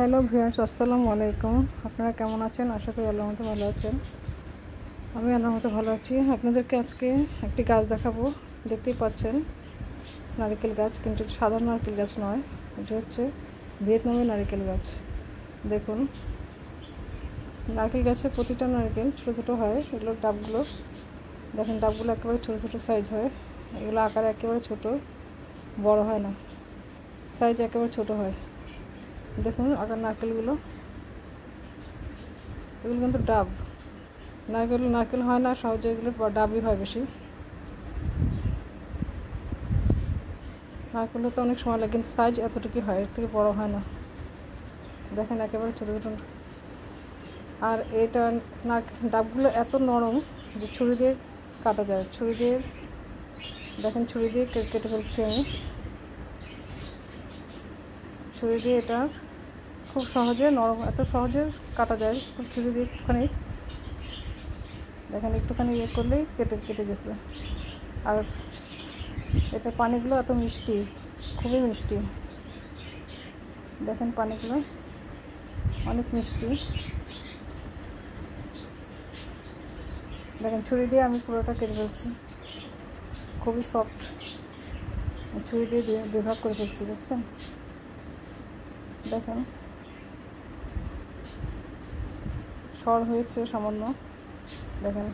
hello viewers আসসালামু আলাইকুম আপনারা কেমন আছেন আশা করি আল্লাহ মতো ভালো আছেন আমি আল্লাহ মতো ভালো আছি আপনাদেরকে আজকে একটি গাছ দেখাবো দেখতেই পাচ্ছেন নারিকেল গাছ কিন্তু সাধারণ নারকেল গাছ নয় এটি হচ্ছে ভিয়েতনামের নারিকেল গাছ দেখুন নারকেল গাছে প্রতিটা নারকেল ছোটো ছোটো হয় এগুলোর ডাবগুলো দেখেন ডাবগুলো একেবারে ছোটো ছোটো সাইজ হয় এগুলো আকারে একেবারে ছোটো বড় হয় না সাইজ একেবারে ছোটো হয় দেখুন আকার নারকেলগুলো এগুলো কিন্তু ডাব নারকেল নারকেল হয় না সহজে এগুলো ডাবই হয় বেশি নারকেল তো অনেক সময় লাগে কিন্তু সাইজ এতটুকুই হয় এর থেকে বড়ো হয় না দেখেন একেবারে ছোটো ছোটো আর এটা ডাবগুলো এত নরম যে ছুরি দিয়ে কাটা যায় ছুরি দিয়ে দেখেন ছুরি দিয়ে কেটে ফেলছি আমি ছুরি দিয়ে এটা খুব সহজে নরম এত সহজে কাটা যায় খুব ছুরি দিয়ে একটুখানি দেখেন একটুখানি ইয়ে করলেই কেটে কেটে গেছে আর এটা পানিগুলো এত মিষ্টি খুবই মিষ্টি দেখেন পানিগুলো অনেক মিষ্টি দেখেন ছুরি দিয়ে আমি পুরোটা কেটে ফেলছি খুবই সফট ছুরি দিয়ে দুভাগ করে ফেলছি দেখছেন দেখেন সর হয়েছে সামান্য দেখেন